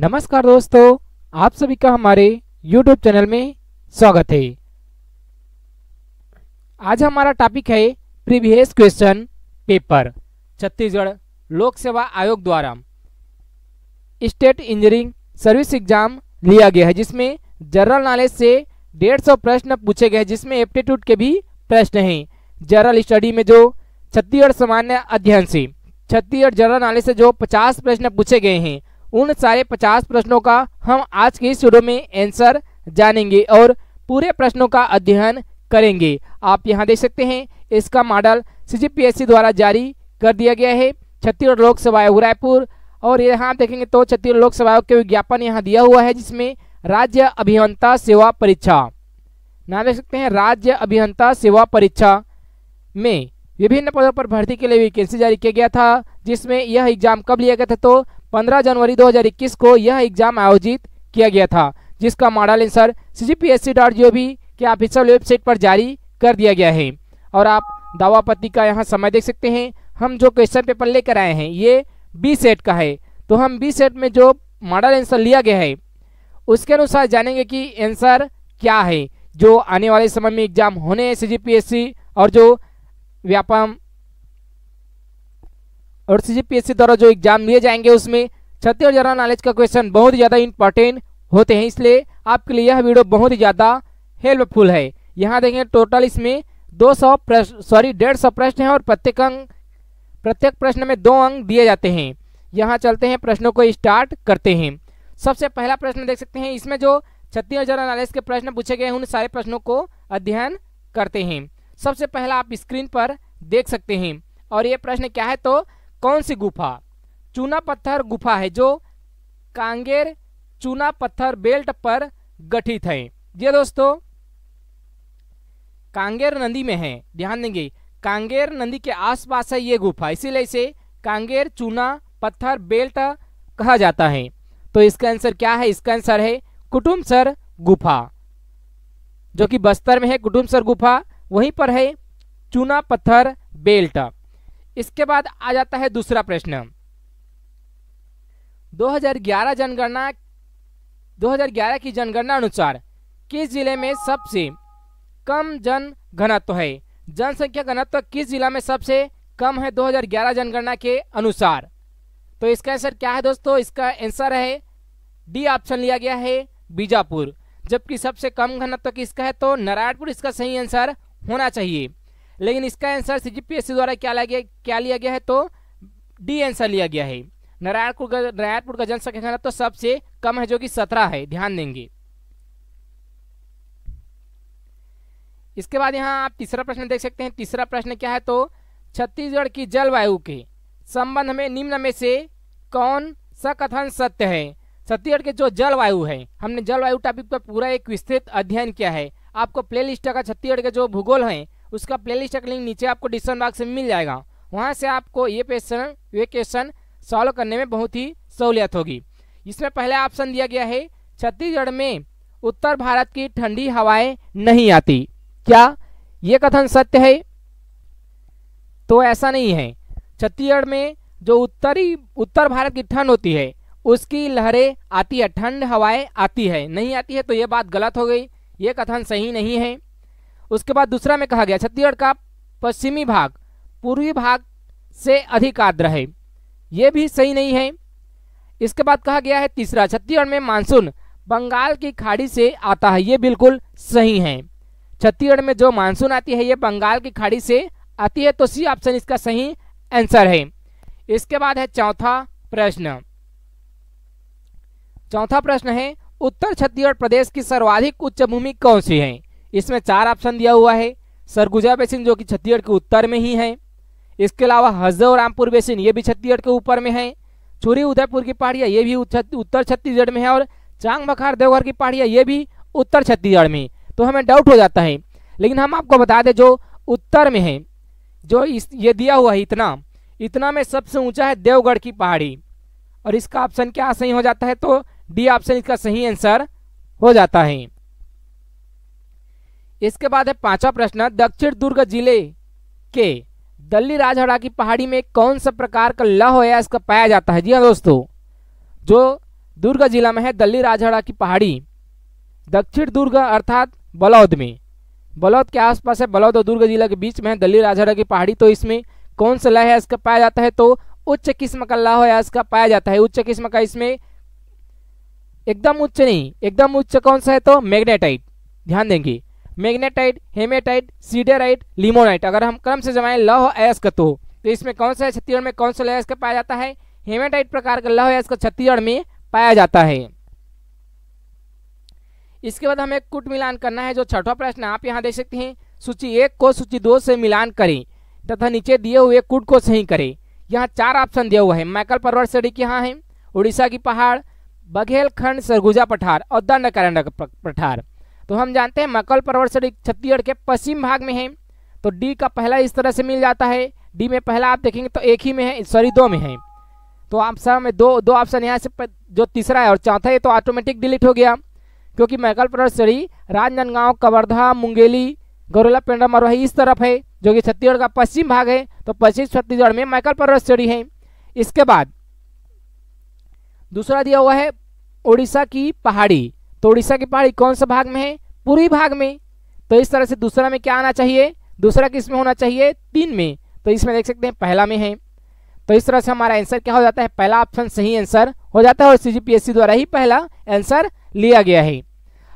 नमस्कार दोस्तों आप सभी का हमारे YouTube चैनल में स्वागत है आज हमारा टॉपिक है प्रीवियस क्वेश्चन पेपर छत्तीसगढ़ लोक सेवा आयोग द्वारा स्टेट इंजीनियरिंग सर्विस एग्जाम लिया गया है जिसमें जनरल नॉलेज से डेढ़ सौ प्रश्न पूछे गए हैं जिसमें एप्टीट्यूड के भी प्रश्न हैं जनरल स्टडी में जो छत्तीसगढ़ सामान्य अध्ययन से छत्तीसगढ़ जनरल नॉलेज से जो पचास प्रश्न पूछे गए हैं उन सारे पचास प्रश्नों का हम आज के शुरू में आंसर जानेंगे और पूरे प्रश्नों का अध्ययन करेंगे आप यहाँ देख सकते हैं इसका मॉडल सी द्वारा जारी कर दिया गया है छत्तीसगढ़ लोकसभा आयोग रायपुर और यहाँ देखेंगे तो छत्तीसगढ़ लोकसभा आयोग के विज्ञापन यहाँ दिया हुआ है जिसमें राज्य अभियंता सेवा परीक्षा यहाँ देख सकते हैं राज्य अभियंता सेवा परीक्षा में विभिन्न पदों पर भर्ती के लिए वैकेंसी जारी किया गया था जिसमें यह एग्जाम कब लिया गया था तो 15 जनवरी 2021 को यह एग्जाम आयोजित किया गया था जिसका model answer C G P S C dot V के ऑफिशियल वेबसाइट पर जारी कर दिया गया है और आप दावा का यहाँ समय देख सकते हैं हम जो क्वेश्चन पेपर लेकर आए हैं ये बी सेट का है तो हम बी सेट में जो मॉडल आंसर लिया गया है उसके अनुसार जानेंगे कि आंसर क्या है जो आने वाले समय में एग्जाम होने हैं सी और जो व्यापम और सी द्वारा जो एग्जाम लिए जाएंगे उसमें छत्तीस जनरल नॉलेज का क्वेश्चन बहुत ज़्यादा इंपॉर्टेंट होते हैं इसलिए आपके लिए यह वीडियो बहुत ही ज़्यादा हेल्पफुल है यहाँ देखें टोटल इसमें दो सौ सॉरी डेढ़ सौ प्रश्न है और प्रत्येक अंक प्रत्येक प्रश्न में दो अंक दिए जाते हैं यहाँ चलते हैं प्रश्नों को स्टार्ट करते हैं सबसे पहला प्रश्न देख सकते हैं इसमें जो छत्तीस जनरल नॉलेज के प्रश्न पूछे गए हैं उन सारे प्रश्नों को अध्ययन करते हैं सबसे पहला आप स्क्रीन पर देख सकते हैं और ये प्रश्न क्या है तो कौन सी गुफा चूना पत्थर गुफा है जो कांगेर चूना पत्थर बेल्ट पर गठित है ये हाँ दोस्तों कांगेर नदी में है ध्यान देंगे कांगेर नदी के आसपास है ये गुफा इसीलिए इसे कांगेर चूना पत्थर बेल्ट कहा जाता है तो इसका आंसर क्या है इसका आंसर है कुटुम्बसर सर गुफा जो कि बस्तर में है कुटुम सर गुफा वहीं पर है चूना पत्थर बेल्ट इसके बाद आ जाता है दूसरा प्रश्न 2011 जनगणना 2011 की जनगणना अनुसार किस जिले में सबसे कम जन घनत्व है जनसंख्या घनत्व किस जिला में सबसे कम है 2011 जनगणना के अनुसार तो इसका आंसर क्या है दोस्तों इसका आंसर है डी ऑप्शन लिया गया है बीजापुर जबकि सबसे कम घनत्व किसका है तो नारायणपुर इसका सही आंसर होना चाहिए लेकिन इसका आंसर सी जीपीएससी द्वारा क्या लिया गया क्या लिया गया है तो डी आंसर लिया गया है नारायणपुर का नारायणपुर का जनसंख्या घनत्व तो सबसे कम है जो कि सत्रह है ध्यान देंगे इसके बाद यहाँ आप तीसरा प्रश्न देख सकते हैं तीसरा प्रश्न क्या है तो छत्तीसगढ़ की जलवायु के संबंध में निम्न में से कौन सा कथन सत्य है छत्तीसगढ़ के जो जलवायु है हमने जलवायु टॉपिक पर पूरा एक विस्तृत अध्ययन किया है आपको प्लेलिस्ट लिस्ट का छत्तीसगढ़ के जो भूगोल हैं उसका प्लेलिस्ट का लिंक नीचे आपको डिस्क्रिप्शन बॉक्स में मिल जाएगा वहाँ से आपको ये क्वेश्चन ये क्वेश्चन सॉल्व करने में बहुत ही सहूलियत होगी इसमें पहला ऑप्शन दिया गया है छत्तीसगढ़ में उत्तर भारत की ठंडी हवाएं नहीं आती क्या ये कथन सत्य है तो ऐसा नहीं है छत्तीसगढ़ में जो उत्तरी उत्तर भारत की ठंड होती है उसकी लहरें आती है ठंड हवाएं आती है नहीं आती है तो ये बात गलत हो गई ये कथन सही नहीं है उसके बाद दूसरा में कहा गया छत्तीसगढ़ का पश्चिमी भाग पूर्वी भाग से अधिक आर्द्र है ये भी सही नहीं है इसके बाद कहा गया है तीसरा छत्तीसगढ़ में मानसून बंगाल की खाड़ी से आता है ये बिल्कुल सही है छत्तीसगढ़ में जो मानसून आती है ये बंगाल की खाड़ी से आती है तो सी ऑप्शन इसका सही आंसर है इसके बाद है चौथा प्रश्न चौथा प्रश्न है उत्तर छत्तीसगढ़ प्रदेश की सर्वाधिक उच्च भूमि कौन सी है इसमें चार ऑप्शन दिया हुआ है सरगुजा बेसिन जो कि छत्तीसगढ़ के उत्तर में ही है इसके अलावा हजर रामपुर बेसिन ये भी छत्तीसगढ़ के ऊपर में है चूरी उदयपुर की पहाड़ियाँ ये भी उत्तर छत्तीसगढ़ में है और चांग बखार देवघर की पहाड़ियाँ ये भी उत्तर छत्तीसगढ़ में तो हमें डाउट हो जाता है लेकिन हम आपको बता दें जो उत्तर में है जो इस ये दिया हुआ है इतना इतना में सबसे ऊंचा है देवगढ़ की पहाड़ी और इसका ऑप्शन क्या सही हो जाता है तो डी ऑप्शन इसका सही आंसर हो जाता है इसके बाद है पांचवा प्रश्न दक्षिण दुर्ग जिले के दल्ली राजहड़ा की पहाड़ी में कौन सा प्रकार का लह या इसका पाया जाता है जी हाँ दोस्तों जो दुर्ग जिला में है दल्ली राजहड़ा की पहाड़ी दक्षिण दुर्ग अर्थात बलौद में बलौद के आसपास है बलौद और दुर्ग जिला के बीच में है दल्ली राजहड़ा की पहाड़ी तो इसमें कौन सा लह है इसका पाया जाता है तो उच्च किस्म का लह है इसका पाया जाता है उच्च किस्म का इसमें एकदम उच्च नहीं एकदम उच्च कौन सा है तो मैग्नेटाइट ध्यान देंगे मैग्नेटाइट हेमेटाइट सीडेराइट लिमोनाइट अगर हम क्रम से जमाएं लौह अयस्क तो तो इसमें कौन सा छत्तीसगढ़ में कौन सा अयस्क पाया जाता है हेमेटाइट प्रकार का लौह अयस्क छत्तीसगढ़ में पाया जाता है इसके बाद हमें कुट मिलान करना है जो छठवा प्रश्न आप यहाँ देख सकते हैं सूची एक को सूची दो से मिलान करें तथा नीचे दिए हुए कुट को सही करें यहाँ चार ऑप्शन दिया हुआ है मैकल पर्वत सड़क यहाँ है उड़ीसा की पहाड़ बघेलखंड सरगुजा पठार और कारण पठार तो हम जानते हैं मकल पर्वत श्रेणी छत्तीसगढ़ के पश्चिम भाग में है तो डी का पहला इस तरह से मिल जाता है डी में पहला आप देखेंगे तो एक ही में है सॉरी दो में है तो सर में दो दो ऑप्शन यहाँ से जो तीसरा है और चौथा है तो ऑटोमेटिक डिलीट हो गया क्योंकि मैकल पर्वत श्रेणी राजनांदगांव कवर्धा मुंगेली गौरेला पेंडा मरवाही इस तरफ है जो कि छत्तीसगढ़ का पश्चिम भाग है तो पश्चिम छत्तीसगढ़ में मैकल पर्वत श्रेणी है इसके बाद दूसरा दिया हुआ है उड़ीसा की पहाड़ी तो उड़ीसा की पहाड़ी कौन सा भाग में है पूर्वी भाग में तो इस तरह से दूसरा में क्या आना चाहिए दूसरा किस में होना चाहिए तीन में तो इसमें देख सकते हैं पहला में है तो इस तरह से हमारा आंसर क्या हो जाता है पहला ऑप्शन सही आंसर हो जाता है और सीजीपीएससी द्वारा ही पहला आंसर लिया गया है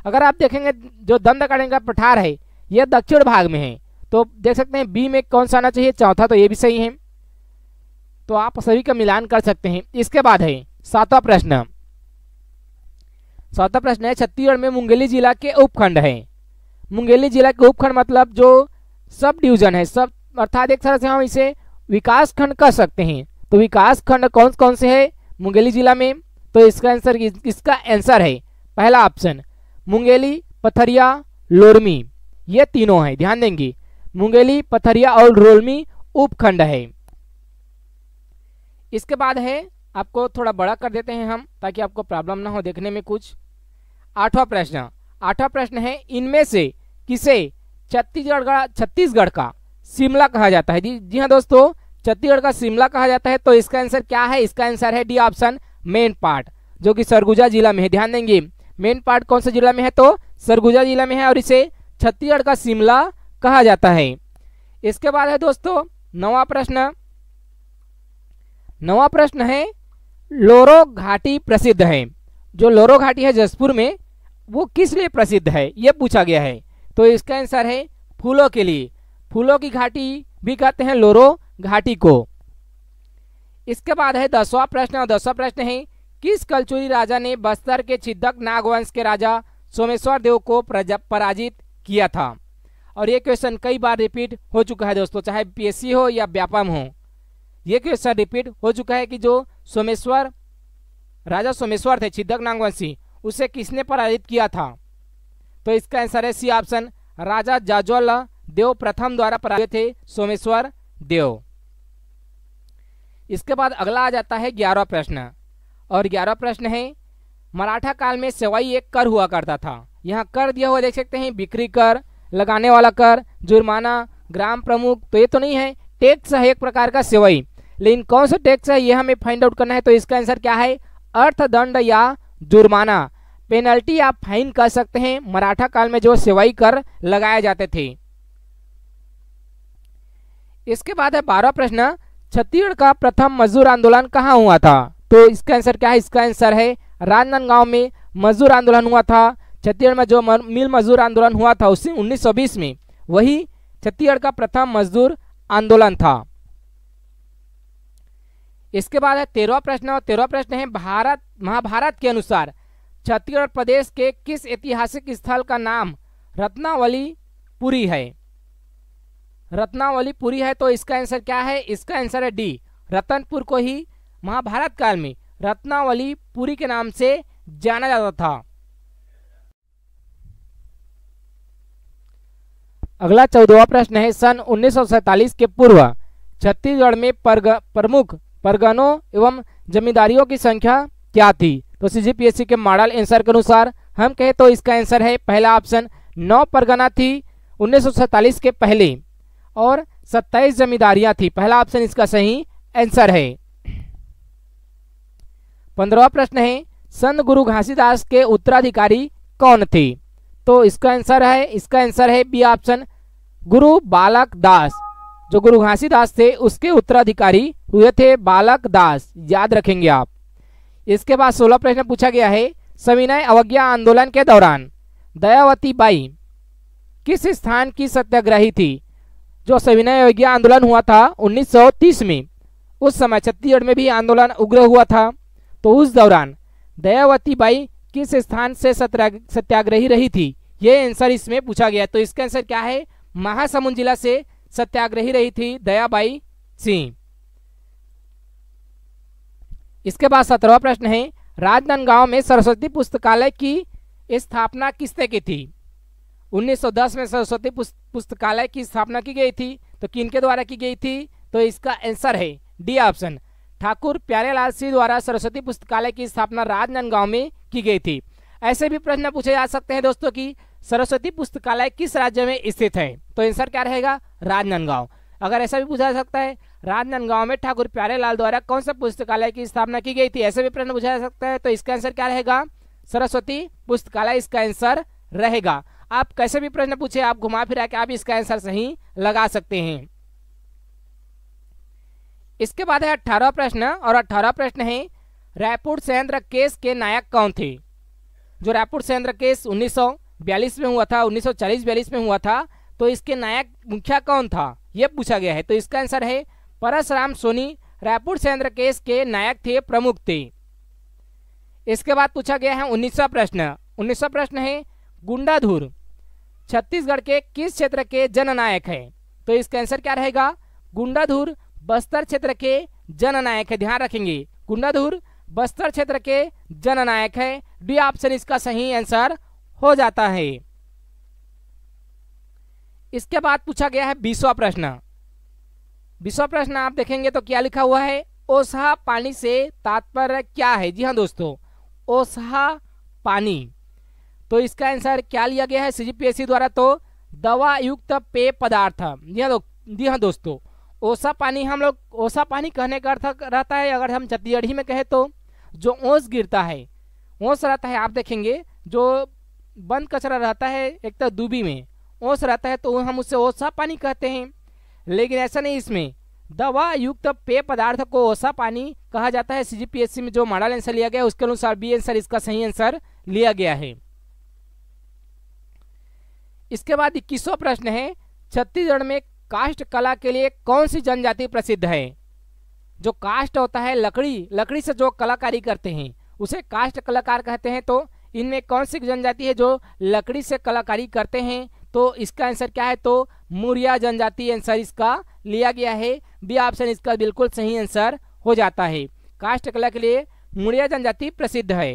अगर आप देखेंगे जो दंड का पठार है यह दक्षिण भाग में है तो देख सकते हैं बी में कौन सा आना चाहिए चौथा तो ये भी सही है तो आप सभी का मिलान कर सकते हैं इसके बाद है सातवा प्रश्न चौथा प्रश्न है छत्तीसगढ़ में मुंगेली जिला के उपखंड हैं मुंगेली जिला के उपखंड मतलब जो सब डिवीजन है सब अर्थात एक तरह से हम इसे विकास खंड कह सकते हैं तो विकास खंड कौन कौन से है मुंगेली जिला में तो इसका आंसर इसका आंसर है पहला ऑप्शन मुंगेली पथरिया लोरमी ये तीनों है ध्यान देंगे मुंगेली पथरिया और लोरमी उपखंड है इसके बाद है आपको थोड़ा बड़ा कर देते हैं हम ताकि आपको प्रॉब्लम ना हो देखने में कुछ आठवां प्रश्न आठवां प्रश्न है इनमें से किसे छत्तीसगढ़ का छत्तीसगढ़ का शिमला कहा जाता है जी जी हाँ दोस्तों छत्तीसगढ़ का शिमला कहा जाता है तो इसका आंसर क्या है इसका आंसर है डी ऑप्शन मेन पार्ट जो कि सरगुजा जिला में है ध्यान देंगे मेन पार्ट कौन सा जिला में है तो सरगुजा जिला में है और इसे छत्तीसगढ़ का शिमला कहा जाता है इसके बाद है दोस्तों नवा प्रश्न नवा प्रश्न है लोरो घाटी प्रसिद्ध है जो लोरो घाटी है जसपुर में वो किस लिए प्रसिद्ध है ये पूछा गया है तो इसका आंसर है फूलों के लिए फूलों की घाटी भी कहते हैं लोरो घाटी को इसके बाद है दसवा प्रश्न और दसवा प्रश्न है किस कलचुरी राजा ने बस्तर के छिदक नागवंश के राजा सोमेश्वर देव को पराजित किया था और ये क्वेश्चन कई बार रिपीट हो चुका है दोस्तों चाहे पीएससी हो या व्यापम हो ये क्वेश्चन रिपीट हो चुका है कि जो सोमेश्वर राजा सोमेश्वर थे छिदक नागवंशी उसे किसने पराजित किया था तो इसका आंसर है सी ऑप्शन राजा जाजोल देव प्रथम द्वारा पराजित थे सोमेश्वर देव इसके बाद अगला आ जाता है ग्यारह प्रश्न और ग्यारह प्रश्न है मराठा काल में सेवाई एक कर हुआ करता था यहाँ कर दिया हुआ देख सकते हैं बिक्री कर लगाने वाला कर जुर्माना ग्राम प्रमुख तो ये तो नहीं है टैक्स है एक प्रकार का सेवाई लेकिन कौन सा टैक्स है ये हमें फाइंड आउट करना है तो इसका आंसर क्या है अर्थदंड या जुर्माना पेनल्टी या फाइन कह सकते हैं मराठा काल में जो सेवाई कर लगाए जाते थे इसके बाद है बारह प्रश्न छत्तीसगढ़ का प्रथम मजदूर आंदोलन कहाँ हुआ था तो इसका आंसर क्या है इसका आंसर है राजनांदगांव में मजदूर आंदोलन हुआ था छत्तीसगढ़ में जो मिल मजदूर आंदोलन हुआ था उसी 1920 में वही छत्तीसगढ़ का प्रथम मजदूर आंदोलन था इसके बाद है तेरह प्रश्न और तेरह प्रश्न है भारत महाभारत के अनुसार छत्तीसगढ़ प्रदेश के किस ऐतिहासिक स्थल का नाम रत्नावली पुरी है रत्नावली पुरी है तो इसका आंसर क्या है इसका आंसर है डी रतनपुर को ही महाभारत काल में रत्नावली पुरी के नाम से जाना जाता था अगला चौदहवा प्रश्न है सन 1947 के पूर्व छत्तीसगढ़ में प्रमुख परगनों एवं जमींदारियों की संख्या क्या थी तो सीजीपीएससी के मॉडल आंसर के अनुसार हम कहें तो इसका आंसर है पहला ऑप्शन नौ परगना थी उन्नीस के पहले और सत्ताईस जमींदारियां थी पहला ऑप्शन इसका सही आंसर है पंद्रवा प्रश्न है संत गुरु घासीदास के उत्तराधिकारी कौन थे तो इसका आंसर है इसका आंसर है बी ऑप्शन गुरु बालक दास जो गुरु घासीदास थे उसके उत्तराधिकारी हुए थे बालक दास याद रखेंगे आप इसके बाद सोलह प्रश्न पूछा गया है सविनय अवज्ञा आंदोलन के दौरान दयावती बाई किस स्थान की सत्याग्रही थी जो सविनय अवज्ञा आंदोलन हुआ था 1930 में उस समय छत्तीसगढ़ में भी आंदोलन उग्र हुआ था तो उस दौरान दयावती बाई किस स्थान से सत्याग्रही रही थी ये आंसर इसमें पूछा गया तो इसका आंसर क्या है महासमुंद जिला से सत्याग्रही रही थी दयाबाई सिंह इसके बाद सत्रहवा प्रश्न है राजनांदगांव में सरस्वती पुस्तकालय की स्थापना किसने की थी 1910 में सरस्वती पुस्तकालय की स्थापना की गई थी तो किनके द्वारा की गई थी तो इसका आंसर है डी ऑप्शन ठाकुर प्यारेलाल सिंह द्वारा सरस्वती पुस्तकालय की स्थापना राजनांदगांव में की गई थी ऐसे भी प्रश्न पूछे जा सकते हैं दोस्तों की सरस्वती पुस्तकालय किस राज्य में स्थित है तो आंसर क्या रहेगा राजनांदगांव अगर ऐसा भी पूछा जा सकता है राजनांदगांव में ठाकुर प्यारेलाल द्वारा कौन सा पुस्तकालय की स्थापना की गई थी ऐसे भी प्रश्न पूछा जा सकता है तो इसका आंसर क्या रहेगा सरस्वती पुस्तकालय इसका आंसर रहेगा आप कैसे भी प्रश्न पूछे आप घुमा फिरा के आप इसका आंसर सही लगा सकते हैं इसके बाद है अठारह प्रश्न और अठारह प्रश्न है रायपुर सैन्द्र केस के नायक कौन थे जो रायपुर सैन्द्र केस उन्नीस बयालीस में हुआ था उन्नीस सौ में हुआ था तो इसके नायक मुखिया कौन था ये पूछा गया है तो इसका आंसर है परशराम सोनी रायपुर सैंद्र केस के नायक थे प्रमुख थे इसके बाद पूछा गया है उन्नीसवा प्रश्न उन्नीसवा प्रश्न है गुंडाधुर छत्तीसगढ़ के किस क्षेत्र के जननायक है तो इसका आंसर क्या रहेगा गुंडाधुर बस्तर क्षेत्र के जननायक है ध्यान रखेंगे गुंडाधुर बस्तर क्षेत्र के जननायक है डी ऑप्शन इसका सही आंसर हो जाता है इसके बाद पूछा गया है बीसवा प्रश्न बीसवा प्रश्न आप देखेंगे तो क्या लिखा हुआ है ओसहा पानी से तात्पर्य क्या है जी हाँ दोस्तों ओसहा पानी तो इसका आंसर क्या लिया गया है सीजीपीएससी द्वारा तो दवा युक्त पेय पदार्थ जी हाँ जी हाँ दोस्तों ओसा पानी हम लोग ओसा पानी कहने का अर्थ रहता है अगर हम छत्तीसगढ़ी में कहें तो जो ओस गिरता है ओस रहता है आप देखेंगे जो बंद कचरा रहता है एक तो दूबी में ओस रहता है तो हम उसे ओसा पानी कहते हैं लेकिन ऐसा नहीं इसमें दवा युक्त पेय पदार्थ को ओसा पानी कहा जाता है सीजीपीएससी में जो मॉडल आंसर लिया गया उसके अनुसार बी आंसर इसका सही आंसर लिया गया है इसके बाद इक्कीसवा प्रश्न है छत्तीसगढ़ में काष्ट कला के लिए कौन सी जनजाति प्रसिद्ध है जो काष्ट होता है लकड़ी लकड़ी से जो कलाकारी करते हैं उसे काष्ट कलाकार कहते हैं तो इनमें कौन सी जनजाति है जो लकड़ी से कलाकारी करते हैं तो इसका आंसर क्या है तो मुरिया जनजाति आंसर इसका लिया गया है बी ऑप्शन इसका बिल्कुल सही आंसर हो जाता है काष्ट कला के लिए मुरिया जनजाति प्रसिद्ध है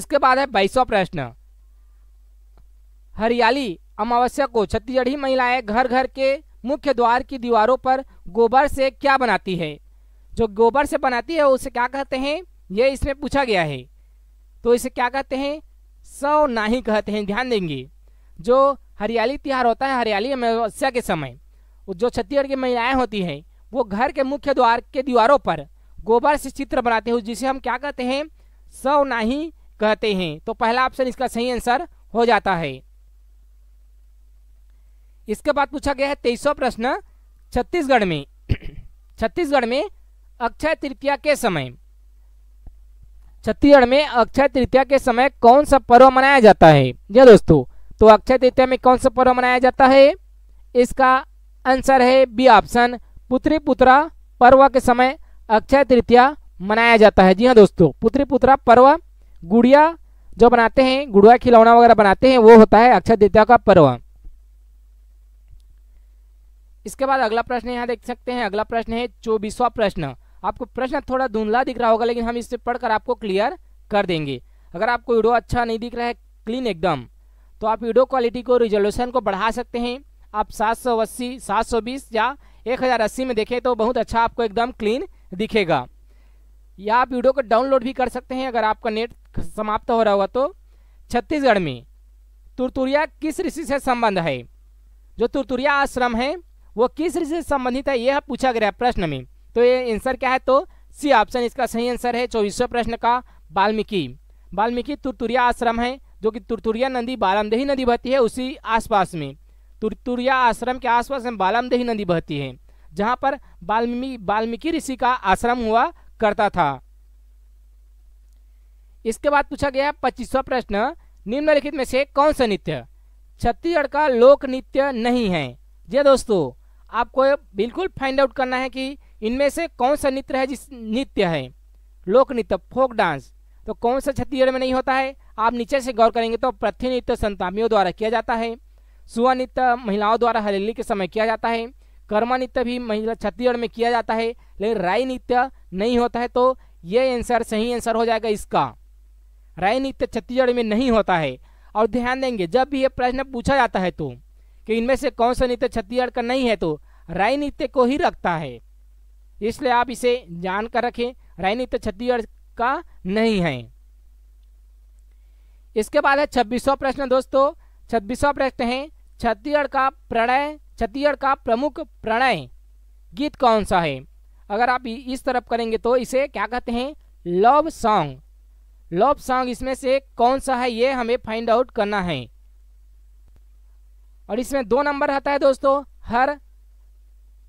इसके बाद है बाईसवा प्रश्न हरियाली अमावस्या को छत्तीसगढ़ी महिलाएं घर घर के मुख्य द्वार की दीवारों पर गोबर से क्या बनाती है जो गोबर से बनाती है उसे क्या कहते हैं ये इसमें पूछा गया है तो इसे क्या कहते हैं सौ नाही कहते हैं ध्यान देंगे जो हरियाली त्यौहार होता है हरियाली अमावस्या के समय जो छत्तीसगढ़ की महिलाएं होती हैं वो घर के मुख्य द्वार के दीवारों पर गोबर से चित्र बनाते हैं जिसे हम क्या कहते हैं सौ नाही कहते हैं तो पहला ऑप्शन इसका सही आंसर हो जाता है इसके बाद पूछा गया है तेईसवा प्रश्न छत्तीसगढ़ में छत्तीसगढ़ में अक्षय तृतीया के समय छत्तीसगढ़ में अक्षय तृतीया के समय कौन सा पर्व मनाया जाता है जी दोस्तों तो अक्षय तृतीया में कौन सा पर्व मनाया जाता है इसका आंसर है बी ऑप्शन पुत्री पुत्रा पर्व के समय अक्षय तृतीया मनाया जाता है जी हाँ दोस्तों पुत्री पुत्रा पर्व गुड़िया जो बनाते हैं गुड़िया खिलौना वगैरह बनाते हैं वो होता है अक्षय तृतीया का पर्व इसके बाद अगला प्रश्न यहाँ देख सकते हैं अगला प्रश्न है चौबीसवा प्रश्न आपको प्रश्न थोड़ा धुंधला दिख रहा होगा लेकिन हम इससे पढ़कर आपको क्लियर कर देंगे अगर आपको वीडियो अच्छा नहीं दिख रहा है क्लीन एकदम तो आप वीडियो क्वालिटी को रिजोल्यूशन को बढ़ा सकते हैं आप सात सौ अस्सी सात सौ बीस या एक हज़ार अस्सी में देखें तो बहुत अच्छा आपको एकदम क्लीन दिखेगा या आप वीडियो को डाउनलोड भी कर सकते हैं अगर आपका नेट समाप्त हो रहा होगा तो छत्तीसगढ़ में तुरतुरिया किस ऋषि से संबंध है जो तुरतुरिया आश्रम है वो किस ऋषि से संबंधित है यह पूछा गया प्रश्न में तो ये आंसर क्या है तो सी ऑप्शन इसका सही आंसर है चौबीसवें प्रश्न का बाल्मीकि बाल्मीकि तुरतुरिया आश्रम है जो कि तुरतुरिया नदी बालमदेही नदी बहती है उसी आसपास में तुरतुरिया आश्रम के आसपास में बालमदेही नदी बहती है जहाँ पर बाल्मी बाल्मीकि ऋषि का आश्रम हुआ करता था इसके बाद पूछा गया पच्चीसवा प्रश्न निम्नलिखित में से कौन सा नृत्य छत्तीसगढ़ का लोक नृत्य नहीं है जी दोस्तों आपको बिल्कुल फाइंड आउट करना है कि इनमें से कौन सा नृत्य है जिस नृत्य है लोक नृत्य फोक डांस तो कौन सा छत्तीसगढ़ में नहीं होता है आप नीचे से गौर करेंगे तो प्रथि नृत्य संतामियों द्वारा किया जाता है सुवा नृत्य महिलाओं द्वारा हरेली के समय किया जाता है कर्मा नृत्य भी महिला छत्तीसगढ़ में किया जाता है लेकिन राय नृत्य नहीं होता है तो ये आंसर सही आंसर हो जाएगा इसका राय नृत्य छत्तीसगढ़ में नहीं होता है और ध्यान देंगे जब भी ये प्रश्न पूछा जाता है तो कि इनमें से कौन सा नृत्य छत्तीसगढ़ का नहीं है तो राय नृत्य को ही रखता है इसलिए आप इसे जान कर रखें तो छत्तीसगढ़ का नहीं है इसके बाद है छब्बीसवा प्रश्न दोस्तों छब्बीसवा प्रश्न है छत्तीसगढ़ का प्रणय छत्तीसगढ़ का प्रमुख प्रणय गीत कौन सा है अगर आप इस तरफ करेंगे तो इसे क्या कहते हैं लव सॉन्ग लव सॉन्ग इसमें से कौन सा है ये हमें फाइंड आउट करना है और इसमें दो नंबर आता है दोस्तों हर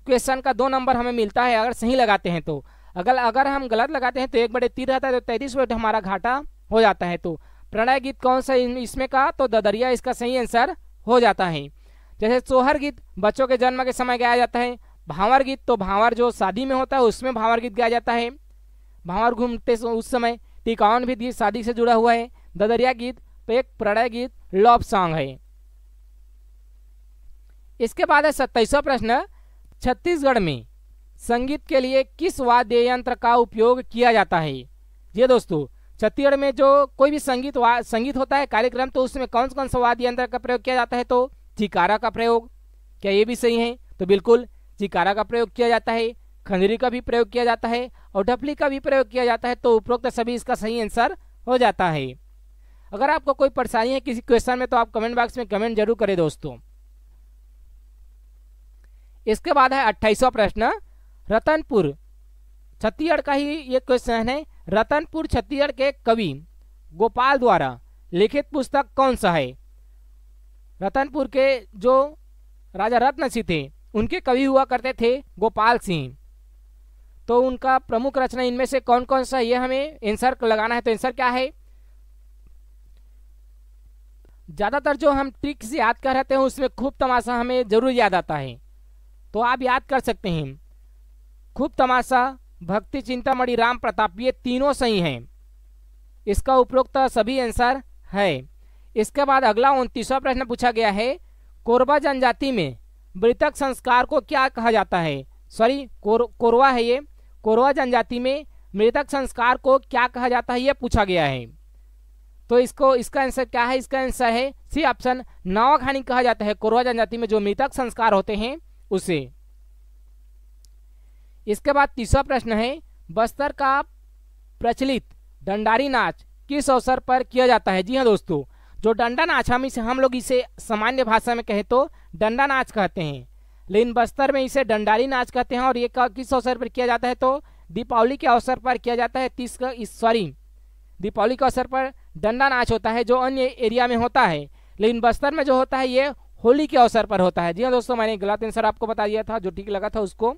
क्वेश्चन का दो नंबर हमें मिलता है अगर सही लगाते हैं तो अगर अगर हम गलत लगाते हैं तो एक बड़े तीर रहता है तो तैतीस वोट हमारा घाटा हो जाता है तो प्रणय गीत कौन सा इसमें का तो ददरिया इसका सही आंसर हो जाता है जैसे सोहर गीत बच्चों के जन्म के समय गाया जाता है भावर गीत तो भावर जो शादी में होता है उसमें भावर गीत गाया जाता है भावर घूमते उस समय टिकावन भी गीत शादी से जुड़ा हुआ है ददरिया गीत तो एक प्रणय गीत लव सॉन्ग है इसके बाद है सत्ताईसवा प्रश्न छत्तीसगढ़ में संगीत के लिए किस वाद्य यंत्र का उपयोग किया जाता है ये दोस्तों छत्तीसगढ़ में जो कोई भी संगीत संगीत होता है कार्यक्रम तो उसमें कौन कौन सा वाद्य यंत्र का प्रयोग किया जाता है तो चिकारा का प्रयोग क्या ये भी सही है तो बिल्कुल चिकारा का प्रयोग किया जाता है खंजरी का भी प्रयोग किया जाता है और ढपली का भी प्रयोग किया जाता है तो उपरोक्त सभी इसका सही आंसर हो जाता है अगर आपको कोई परेशानी है किसी क्वेश्चन में तो आप कमेंट बॉक्स में कमेंट जरूर करें दोस्तों इसके बाद है अट्ठाईसवा प्रश्न रतनपुर छत्तीसगढ़ का ही ये क्वेश्चन है रतनपुर छत्तीसगढ़ के कवि गोपाल द्वारा लिखित पुस्तक कौन सा है रतनपुर के जो राजा रत्न सिंह थे उनके कवि हुआ करते थे गोपाल सिंह तो उनका प्रमुख रचना इनमें से कौन कौन सा ये हमें आंसर लगाना है तो आंसर क्या है ज़्यादातर जो हम ट्रिक्स याद कर रहते हैं उसमें खूब तमाशा हमें जरूर याद आता है तो आप याद कर सकते हैं खूब तमाशा भक्ति चिंतामणि राम प्रताप ये तीनों सही हैं इसका उपरोक्त सभी आंसर है इसके बाद अगला उनतीसवा प्रश्न पूछा गया है कोरबा जनजाति में मृतक संस्कार को क्या कहा जाता है सॉरी कोरवा है ये कोरवा जनजाति में मृतक संस्कार को क्या कहा जाता है ये पूछा गया है तो इसको इसका आंसर क्या है इसका आंसर है सी ऑप्शन नावाखानी कहा जाता है कोरवा जनजाति में जो मृतक संस्कार होते हैं उसे इसके बाद तीसरा प्रश्न है बस्तर का प्रचलित डंडारी नाच किस अवसर पर किया जाता है जी हाँ दोस्तों जो डंडा नाच हम इसे हम लोग इसे सामान्य भाषा में कहें तो डंडा नाच कहते हैं लेकिन बस्तर में इसे डंडारी नाच कहते हैं और ये किस अवसर पर किया जाता है तो दीपावली के अवसर पर किया जाता है तीस का सॉरी दीपावली के अवसर पर डंडा नाच होता है जो अन्य एरिया में होता है लेकिन बस्तर में जो होता है ये होली के अवसर पर होता है जी हाँ दोस्तों मैंने गलत आंसर आपको बता दिया था जो ठीक लगा था उसको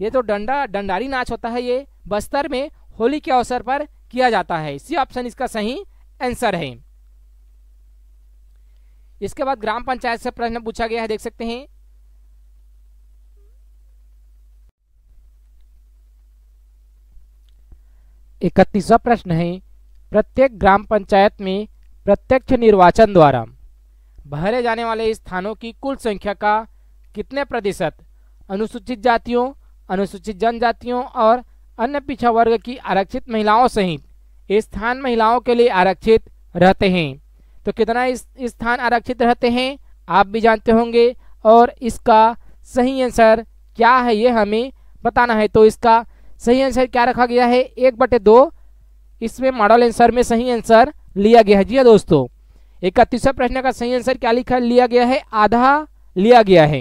ये तो डंडा डंडारी नाच होता है ये बस्तर में होली के अवसर पर किया जाता है इसी ऑप्शन इसका सही आंसर है इसके बाद ग्राम पंचायत से प्रश्न पूछा गया है देख सकते हैं इकतीसवा प्रश्न है प्रत्येक ग्राम पंचायत में प्रत्यक्ष निर्वाचन द्वारा भरे जाने वाले स्थानों की कुल संख्या का कितने प्रतिशत अनुसूचित जातियों अनुसूचित जनजातियों और अन्य पिछड़ा वर्ग की आरक्षित महिलाओं सहित स्थान महिलाओं के लिए आरक्षित रहते हैं तो कितना स्थान आरक्षित रहते हैं आप भी जानते होंगे और इसका सही आंसर क्या है ये हमें बताना है तो इसका सही आंसर क्या रखा गया है एक बटे दो इसमें मॉडल आंसर में सही आंसर लिया गया है जी हाँ दोस्तों इकतीसवा प्रश्न का सही आंसर क्या लिखा लिया गया है आधा लिया गया है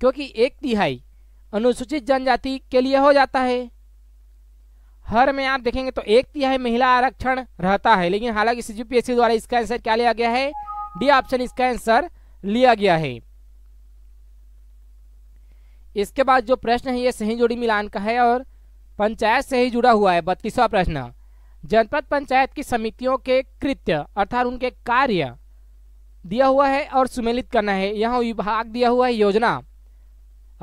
क्योंकि एक तिहाई अनुसूचित जनजाति के लिए हो जाता है हर में आप देखेंगे तो एक तिहाई महिला आरक्षण रहता है लेकिन हालांकि सीजीपीएससी द्वारा इसका आंसर क्या लिया गया है डी ऑप्शन इसका आंसर लिया गया है इसके बाद जो प्रश्न है ये सही जोड़ी मिलान का है और पंचायत से ही जुड़ा हुआ है बत्तीसवा प्रश्न जनपद पंचायत की समितियों के कृत्य अर्थात उनके कार्य दिया हुआ है और सुमेलित करना है यहाँ विभाग दिया हुआ है योजना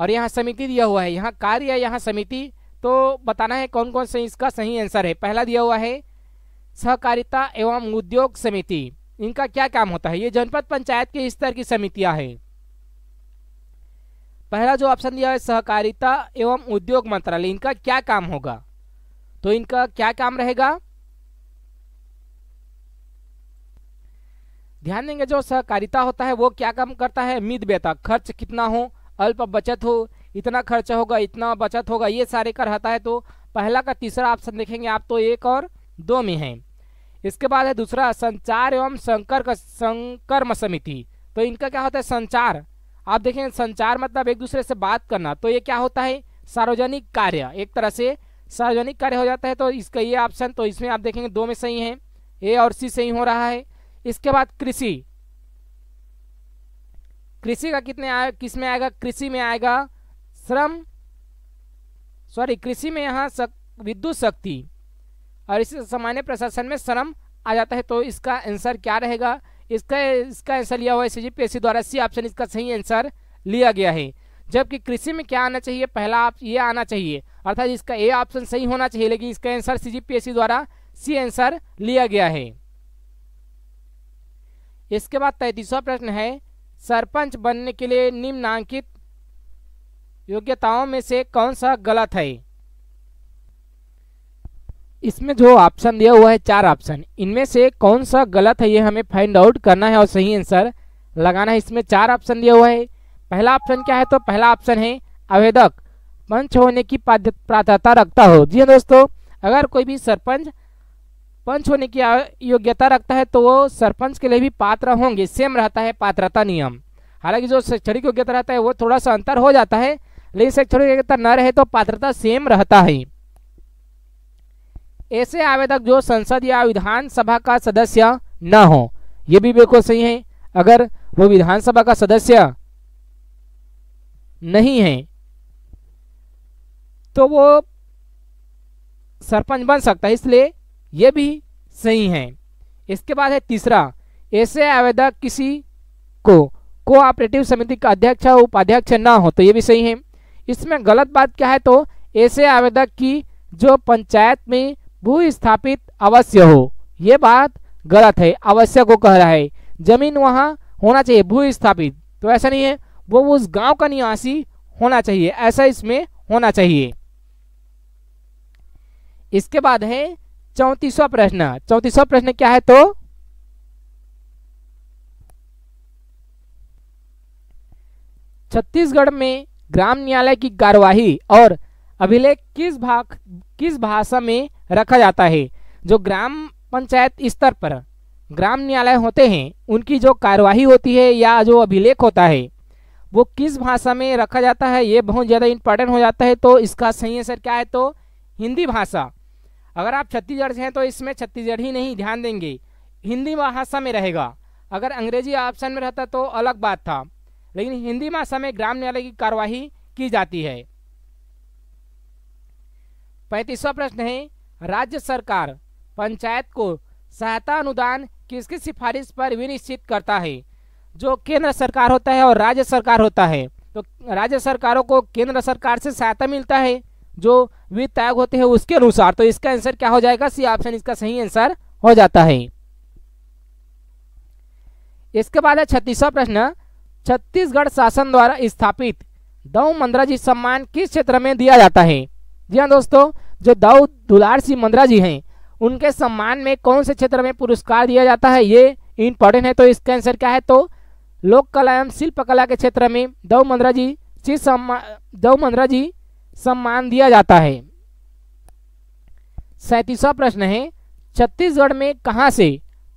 और यहाँ समिति दिया हुआ है यहाँ कार्य यहाँ समिति तो बताना है कौन कौन से इसका सही आंसर है पहला दिया हुआ है सहकारिता एवं उद्योग समिति इनका क्या काम होता है ये जनपद पंचायत के स्तर की समितियां हैं पहला जो ऑप्शन दिया है सहकारिता एवं उद्योग मंत्रालय इनका क्या काम होगा तो इनका क्या काम रहेगा ध्यान देंगे जो सहकारिता होता है वो क्या काम करता है मित बेता खर्च कितना हो अल्प बचत हो इतना खर्च होगा इतना बचत होगा ये सारे का रहता है तो पहला का तीसरा ऑप्शन देखेंगे आप तो एक और दो में है इसके बाद है दूसरा संचार एवं संकर का संकर्म समिति तो इनका क्या होता है संचार आप देखेंगे संचार मतलब एक दूसरे से बात करना तो ये क्या होता है सार्वजनिक कार्य एक तरह से सार्वजनिक कार्य हो जाता है तो इसका ये ऑप्शन तो इसमें आप देखेंगे दो में सही है ए और सी सही हो रहा है इसके बाद कृषि कृषि का कितने आए किस में आएगा कृषि में आएगा श्रम सॉरी कृषि में यहाँ सक, विद्युत शक्ति और इस सामान्य प्रशासन में श्रम आ जाता है तो इसका आंसर क्या रहेगा इसका इसका आंसर लिया हुआ है सी द्वारा सी ऑप्शन इसका सही आंसर लिया गया है जबकि कृषि में क्या आना चाहिए पहला आप ये आना चाहिए अर्थात इसका ए ऑप्शन सही होना चाहिए लेकिन इसका आंसर सी द्वारा सी आंसर लिया गया है इसके बाद तैतीसवा प्रश्न है सरपंच बनने के लिए निम्नांकित योग्यताओं में से कौन सा गलत है इसमें जो ऑप्शन दिया हुआ है चार ऑप्शन इनमें से कौन सा गलत है ये हमें फाइंड आउट करना है और सही आंसर लगाना है इसमें चार ऑप्शन दिया हुआ है पहला ऑप्शन क्या है तो पहला ऑप्शन है आवेदक पंच होने की प्रार्थता रखता हो जी हाँ दोस्तों अगर कोई भी सरपंच पंच होने की योग्यता रखता है तो वो सरपंच के लिए भी पात्र होंगे सेम रहता है पात्रता नियम हालांकि जो शैक्षणिक योग्यता रहता है वो थोड़ा सा अंतर हो जाता है लेकिन शैक्षणिक योग्यता न रहे तो पात्रता सेम रहता है ऐसे आवेदक जो संसद या विधानसभा का सदस्य न हो ये भी बिल्कुल सही है अगर वो विधानसभा का सदस्य नहीं है तो वो सरपंच बन सकता है इसलिए ये भी सही है इसके बाद है तीसरा ऐसे आवेदक किसी को कोऑपरेटिव समिति का अध्यक्ष या उपाध्यक्ष ना हो तो ये भी सही है इसमें गलत बात क्या है तो ऐसे आवेदक की जो पंचायत में भू स्थापित अवश्य हो ये बात गलत है अवश्य को कह रहा है जमीन वहाँ होना चाहिए भू स्थापित तो ऐसा नहीं है वो उस गांव का निवासी होना चाहिए ऐसा इसमें होना चाहिए इसके बाद है चौतीसवा प्रश्न चौतीसवा प्रश्न क्या है तो छत्तीसगढ़ में ग्राम न्यायालय की कार्यवाही और अभिलेख किस भाग किस भाषा में रखा जाता है जो ग्राम पंचायत स्तर पर ग्राम न्यायालय होते हैं उनकी जो कार्यवाही होती है या जो अभिलेख होता है वो किस भाषा में रखा जाता है ये बहुत ज़्यादा इंपॉर्टेंट हो जाता है तो इसका सही आंसर क्या है तो हिंदी भाषा अगर आप छत्तीसगढ़ से हैं तो इसमें छत्तीसगढ़ ही नहीं ध्यान देंगे हिंदी भाषा में रहेगा अगर अंग्रेजी ऑप्शन में रहता तो अलग बात था लेकिन हिंदी भाषा में ग्राम न्यायालय की कार्यवाही की जाती है पैंतीसवा प्रश्न है राज्य सरकार पंचायत को सहायता अनुदान किसकी सिफारिश पर विनिश्चित करता है जो केंद्र सरकार होता है और राज्य सरकार होता है तो राज्य सरकारों को केंद्र सरकार से सहायता मिलता है जो वी टैग होते हैं उसके अनुसार तो इसका आंसर क्या हो जाएगा सी ऑप्शन इसका सही आंसर हो जाता है इसके बाद है छत्तीसवा प्रश्न छत्तीसगढ़ शासन द्वारा स्थापित दौ मंदरा जी सम्मान किस क्षेत्र में दिया जाता है जी हाँ दोस्तों जो दौ दुलार सिंह मंदरा जी हैं उनके सम्मान में कौन से क्षेत्र में पुरस्कार दिया जाता है ये इंपॉर्टेंट है तो इसका आंसर क्या है तो लोक कला एवं शिल्प कला के क्षेत्र में दौ मंदरा जी सम्मान दौ मंदरा जी सम्मान दिया जाता है सैतीसवा प्रश्न है छत्तीसगढ़ में कहाँ से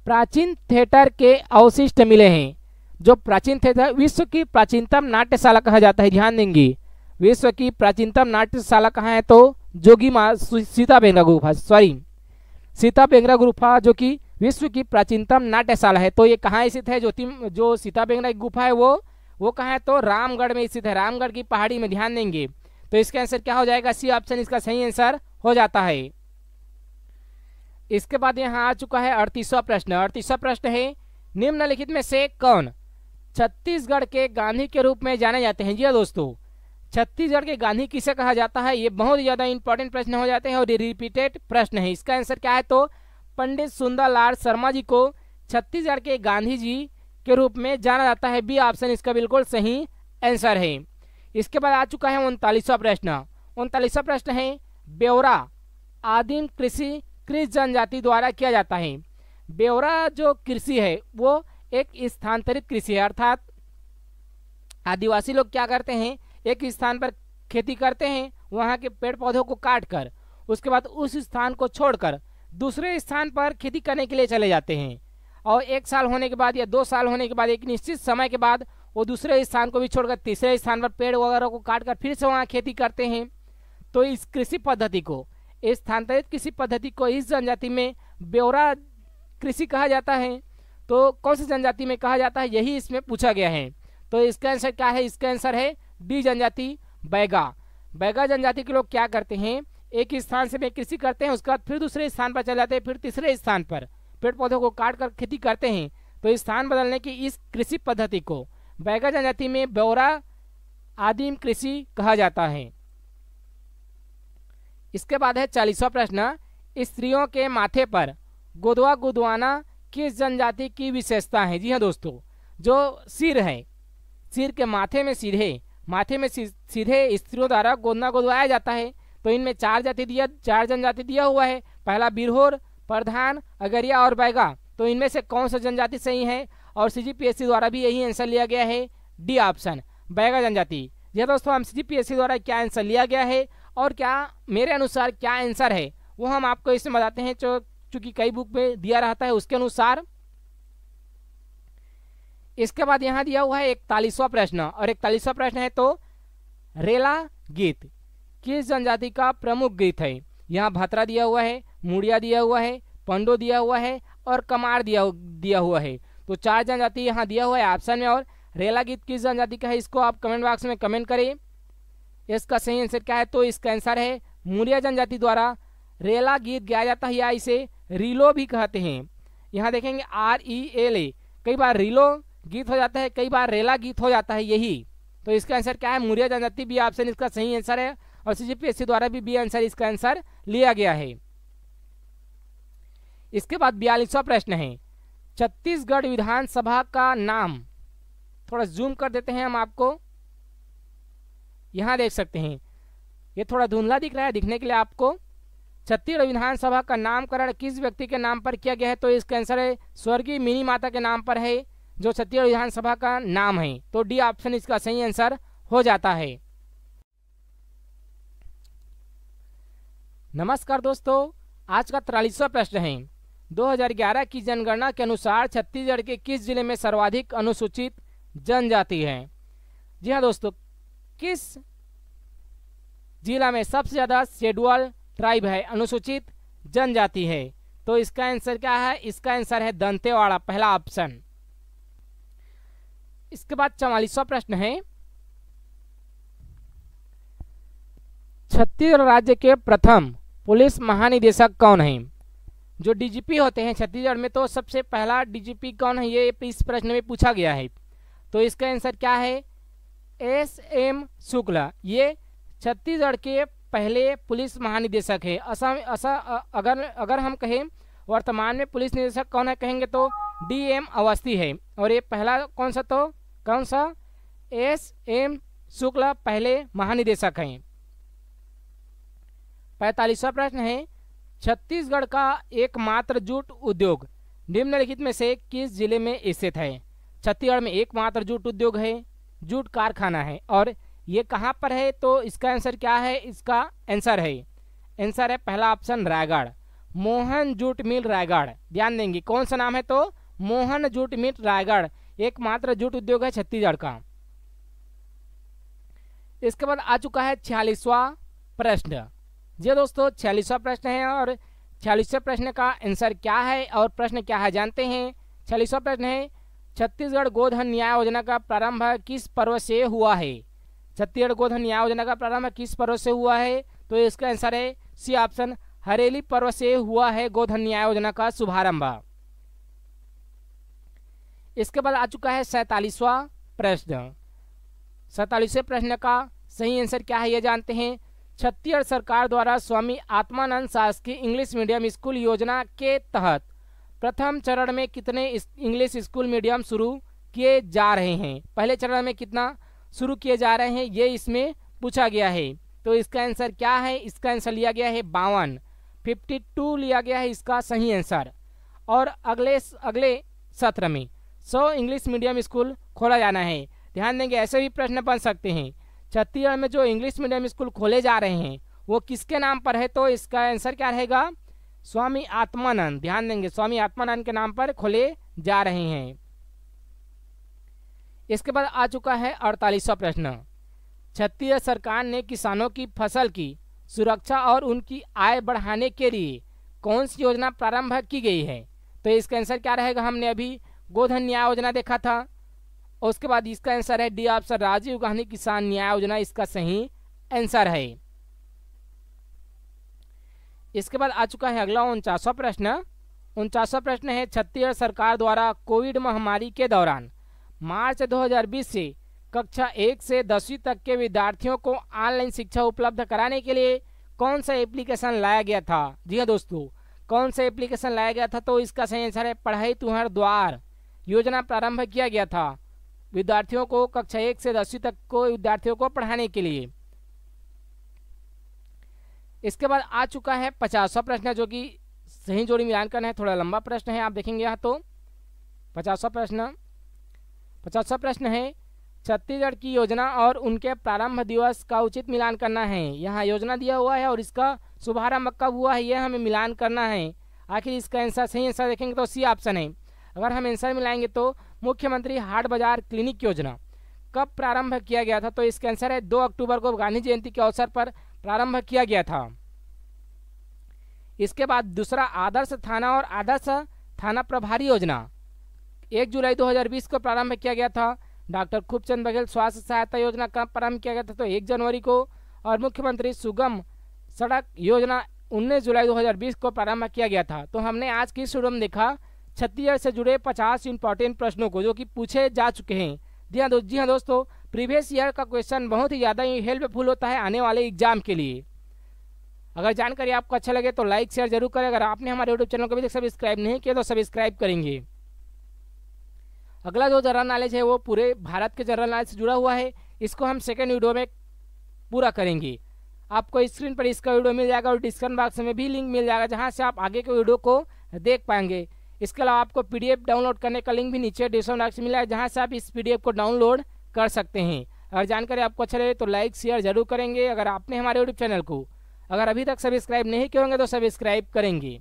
प्राचीन थिएटर के अवशिष्ट मिले हैं जो प्राचीन थिएटर विश्व की प्राचीनतम नाट्यशाला कहा जाता है ध्यान देंगे विश्व की प्राचीनतम नाट्यशाला कहाँ है तो जोगी मा सीता बेंगरा गुफा सॉरी सीता बेंगरा गुफा जो कि विश्व की प्राचीनतम नाट्यशाला है तो ये कहाँ स्थित है जो जो सीता बेंगरा की गुफा है वो वो कहाँ है तो रामगढ़ में स्थित है रामगढ़ की पहाड़ी में ध्यान देंगे तो इसका आंसर क्या हो जाएगा सी ऑप्शन इसका सही आंसर हो जाता है इसके बाद यहाँ आ चुका है अड़तीसवा प्रश्न अड़तीसवा प्रश्न है निम्नलिखित में से कौन छत्तीसगढ़ के गांधी के रूप में जाने जाते हैं जी हाँ दोस्तों छत्तीसगढ़ के गांधी किसे कहा जाता है ये बहुत ज़्यादा इंपॉर्टेंट प्रश्न हो जाते हैं और ये रिपीटेड प्रश्न है इसका आंसर क्या है तो पंडित सुंदरलाल शर्मा जी को छत्तीसगढ़ के गांधी जी के रूप में जाना जाता है बी ऑप्शन इसका बिल्कुल सही आंसर है इसके बाद आ चुका है उनतालीसवा प्रश्न उनतालीसवा प्रश्न है ब्यौरा आदिम कृषि कृषि जनजाति द्वारा किया जाता है ब्यौरा जो कृषि है वो एक स्थानांतरित कृषि है अर्थात आदिवासी लोग क्या करते हैं एक स्थान पर खेती करते हैं वहाँ के पेड़ पौधों को काट कर उसके बाद उस स्थान को छोड़कर दूसरे स्थान पर खेती करने के लिए चले जाते हैं और एक साल होने के बाद या दो साल होने के बाद एक निश्चित समय के बाद वो दूसरे स्थान को भी छोड़कर तीसरे स्थान पर पेड़ वगैरह को काट कर फिर से वहाँ खेती करते हैं तो इस कृषि पद्धति को स्थानांतरित कृषि पद्धति को इस जनजाति में ब्यौरा कृषि कहा जाता है तो कौन सी जनजाति में कहा जाता है यही इसमें पूछा गया है तो इसका आंसर क्या है इसका आंसर है डी जनजाति बैगा बैगा जनजाति के लोग क्या करते हैं एक स्थान से में कृषि करते हैं उसके बाद फिर दूसरे स्थान पर चले जाते हैं फिर तीसरे स्थान पर पेड़ पौधों को काट कर खेती करते हैं तो स्थान बदलने की इस कृषि पद्धति को बैगा जनजाति में बौरा आदिम कृषि कहा जाता है इसके बाद है चालीसवा प्रश्न स्त्रियों के माथे पर गोदवा गुदवाना किस जनजाति की विशेषता है जी हाँ दोस्तों जो सिर है सिर के माथे में सीधे माथे में सीधे स्त्रियों द्वारा गोदना गोदवाया जाता है तो इनमें चार जाति दिया चार जनजाति दिया हुआ है पहला बिरहोर प्रधान अगरिया और बैगा तो इनमें से कौन सा जनजाति सही है और सी द्वारा भी यही आंसर लिया गया है डी ऑप्शन बैगा जनजाति यह हाँ दोस्तों हम सी द्वारा क्या आंसर लिया गया है और क्या मेरे अनुसार क्या आंसर है वो हम आपको इसमें बताते हैं जो चूँकि कई बुक में दिया रहता है उसके अनुसार इसके बाद यहाँ दिया हुआ है इकतालीसवा प्रश्न और इकतालीसवा प्रश्न है तो रेला गीत किस जनजाति का प्रमुख गीत है यहाँ भतरा दिया हुआ है मुड़िया दिया हुआ है पंडो दिया हुआ है और कमार दिया दिया हुआ है तो चार जनजाति यहाँ दिया हुआ है ऑप्शन में और रेला गीत किस जनजाति का है इसको आप कमेंट बॉक्स में कमेंट करें इसका सही आंसर क्या है तो इसका आंसर है मुरिया जनजाति द्वारा रेला गीत गाया जाता है या इसे रिलो भी कहते हैं यहाँ देखेंगे आर ई एल ए कई बार रिलो गीत हो जाता है कई बार रेला गीत हो जाता है यही तो इसका आंसर क्या है मुरिया जनजाति बी ऑप्शन इसका सही आंसर है और सी द्वारा भी बी आंसर इसका आंसर लिया गया है इसके बाद बयालीसवा प्रश्न है छत्तीसगढ़ विधानसभा का नाम थोड़ा जूम कर देते हैं हम आपको यहाँ देख सकते हैं ये थोड़ा धुंधला दिख रहा है दिखने के लिए आपको छत्तीसगढ़ विधानसभा का नामकरण किस व्यक्ति के नाम पर किया गया है तो इसका आंसर है स्वर्गीय मिनी माता के नाम पर है जो छत्तीसगढ़ विधानसभा का नाम है तो डी ऑप्शन इसका सही आंसर हो जाता है नमस्कार दोस्तों आज का तिरालीसवा प्रश्न है 2011 की जनगणना के अनुसार छत्तीसगढ़ के किस जिले में सर्वाधिक अनुसूचित जनजाति है जी हाँ दोस्तों किस जिला में सबसे ज़्यादा शेड्यूल ट्राइब है अनुसूचित जनजाति है तो इसका आंसर क्या है इसका आंसर है दंतेवाड़ा पहला ऑप्शन इसके बाद चवालीसवा प्रश्न है छत्तीसगढ़ राज्य के प्रथम पुलिस महानिदेशक कौन है जो डीजीपी होते हैं छत्तीसगढ़ में तो सबसे पहला डीजीपी कौन है ये इस प्रश्न में पूछा गया है तो इसका आंसर क्या है एस एम शुक्ला ये छत्तीसगढ़ के पहले पुलिस महानिदेशक है असम असा अगर अगर हम कहें वर्तमान में पुलिस निदेशक कौन है कहेंगे तो डी एम अवस्थी है और ये पहला कौन सा तो कौन सा एस एम शुक्ला पहले महानिदेशक हैं पैंतालीसवा प्रश्न है छत्तीसगढ़ का एकमात्र जूट उद्योग निम्नलिखित में से किस जिले में स्थित है छत्तीसगढ़ में एकमात्र जूट उद्योग है जूट कारखाना है और ये कहाँ पर है तो इसका आंसर क्या है इसका आंसर है आंसर है पहला option Raigarh Mohan jute mill Raigarh ध्यान देंगे कौन सा नाम है तो मोहन जूट मिल रायगढ़ एकमात्र जूट उद्योग है छत्तीसगढ़ का इसके बाद आ चुका है छियालीसवा प्रश्न जी दोस्तों छियालीसवा प्रश्न है और छियालीसवें प्रश्न का आंसर क्या है और प्रश्न क्या है जानते हैं छियालीसवा प्रश्न है छत्तीसगढ़ गोधन न्याय योजना का प्रारंभ किस पर्व से हुआ है छत्तीसगढ़ गोधन न्याय योजना का प्रारंभ किस पर्व से हुआ है तो इसका आंसर है सी ऑप्शन हरेली पर्व से हुआ है गोधन न्याय योजना का शुभारंभ इसके बाद आ चुका है सैतालीसवा प्रश्न सैतालीसवें प्रश्न का सही आंसर क्या है ये जानते हैं छत्तीसगढ़ सरकार द्वारा स्वामी आत्मानंद शासकीय इंग्लिश मीडियम स्कूल योजना के तहत प्रथम चरण में कितने इंग्लिश स्कूल मीडियम शुरू किए जा रहे हैं पहले चरण में कितना शुरू किए जा रहे हैं ये इसमें पूछा गया है तो इसका आंसर क्या है इसका आंसर लिया गया है बावन फिफ्टी टू लिया गया है इसका सही आंसर और अगले अगले सत्र में सौ इंग्लिश मीडियम स्कूल खोला जाना है ध्यान देंगे ऐसे भी प्रश्न बन सकते हैं छत्तीसगढ़ में जो इंग्लिश मीडियम स्कूल खोले जा रहे हैं वो किसके नाम पर है तो इसका आंसर क्या रहेगा स्वामी आत्मानंद ध्यान देंगे स्वामी आत्मानंद के नाम पर खोले जा रहे हैं इसके बाद आ चुका है अड़तालीसवा प्रश्न छत्तीसगढ़ सरकार ने किसानों की फसल की सुरक्षा और उनकी आय बढ़ाने के लिए कौन सी योजना प्रारंभ की गई है तो इसका आंसर क्या रहेगा हमने अभी गोधन न्याय योजना देखा था और उसके बाद इसका आंसर है डी ऑप्शन राजीव गांधी किसान न्याय योजना इसका सही आंसर है इसके बाद आ चुका है अगला उनचासवा प्रश्न उनचासवा प्रश्न है छत्तीसगढ़ सरकार द्वारा कोविड महामारी के दौरान मार्च 2020 से कक्षा एक से दसवीं तक के विद्यार्थियों को ऑनलाइन शिक्षा उपलब्ध कराने के लिए कौन सा एप्लीकेशन लाया गया था जी हाँ दोस्तों कौन सा एप्लीकेशन लाया गया था तो इसका सही आंसर है पढ़ाई तुम्हार द्वार योजना प्रारंभ किया गया था विद्यार्थियों को कक्षा एक से दसवीं तक को विद्यार्थियों को पढ़ाने के लिए इसके बाद आ चुका है पचासवा प्रश्न जो कि सही जोड़ी मिलान है थोड़ा लंबा प्रश्न है आप देखेंगे यहाँ तो पचासवा प्रश्न पचासवा प्रश्न है छत्तीसगढ़ की योजना और उनके प्रारंभ दिवस का उचित मिलान करना है यहाँ योजना दिया हुआ है और इसका शुभारंभ कब हुआ है यह हमें मिलान करना है आखिर इसका आंसर सही आंसर देखेंगे तो सी ऑप्शन है अगर हम आंसर मिलाएंगे तो मुख्यमंत्री हाट बाजार क्लिनिक योजना कब प्रारंभ किया गया था तो इसके आंसर है दो अक्टूबर को गांधी जयंती के अवसर पर प्रारंभ किया गया था इसके बाद दूसरा आदर्श थाना और आदर्श थाना प्रभारी योजना एक जुलाई 2020 को प्रारंभ किया गया था डॉक्टर खूबचंद बघेल स्वास्थ्य सहायता योजना कब प्रारंभ किया गया था तो एक जनवरी को और मुख्यमंत्री सुगम सड़क योजना उन्नीस जुलाई 2020 को प्रारंभ किया गया था तो हमने आज की स्टूडियो में देखा छत्तीसगढ़ से जुड़े पचास इंपॉर्टेंट प्रश्नों को जो कि पूछे जा चुके हैं जी हाँ जी हाँ दोस्तों प्रीवियस ईयर का क्वेश्चन बहुत ही ज़्यादा ही हेल्पफुल होता है आने वाले एग्जाम के लिए अगर जानकारी आपको अच्छा लगे तो लाइक शेयर जरूर करें अगर आपने हमारे यूट्यूब चैनल को अभी तक सब्सक्राइब नहीं किया तो सब्सक्राइब करेंगे अगला जो जनरल नॉलेज है वो पूरे भारत के जनरल नॉलेज से जुड़ा हुआ है इसको हम सेकेंड वीडियो में पूरा करेंगे आपको स्क्रीन पर इसका वीडियो मिल जाएगा और डिस्क्रिप्शन बॉक्स में भी लिंक मिल जाएगा जहाँ से आप आगे के वीडियो को देख पाएंगे इसके अलावा आपको पीडीएफ डाउनलोड करने का लिंक भी नीचे डिस्क्रिप्शन बॉक्स में मिला है जहाँ से आप इस पीडीएफ को डाउनलोड कर सकते हैं अगर जानकारी आपको अच्छा लगे तो लाइक शेयर जरूर करेंगे अगर आपने हमारे यूट्यूब चैनल को अगर अभी तक सब्सक्राइब नहीं किए होंगे तो सब्सक्राइब करेंगे